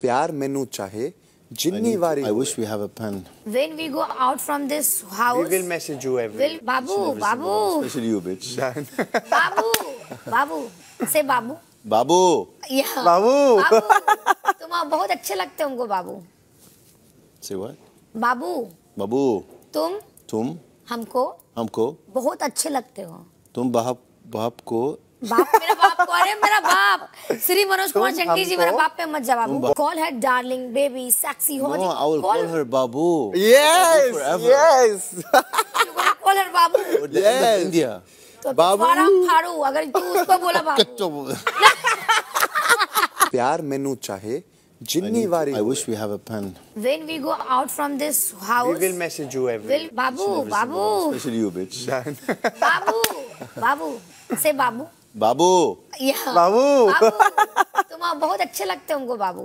प्यार मेनू चाहे जिन्नी वारी I wish we have a pen when we go out from this house we will message you every will बाबू बाबू specially you bitch बाबू बाबू से बाबू बाबू या बाबू तुम बहुत अच्छे लगते हो उनको बाबू से व्हाट बाबू बाबू तुम तुम हमको हमको बहुत अच्छे लगते हो तुम बाप बाप को बाप मेरा बाप को अरे जवाब श्री मनोज कुमार चंडी जी मेरे बाप पे मत जवाब call her darling baby sexy हो कॉल हर बाबू यस यस कॉल हर बाबू इंडिया बाबू फारम फाड़ू अगर तू उसको बोला बाबू प्यार मेनू चाहे जिन्नी वारी I wish we have a pen when we go out from this house we will message you every बाबू बाबू स्पेशली यू बिच बाबू बाबू से बाबू बाबू बाबू तुम बहुत अच्छे लगते हो उनको बाबू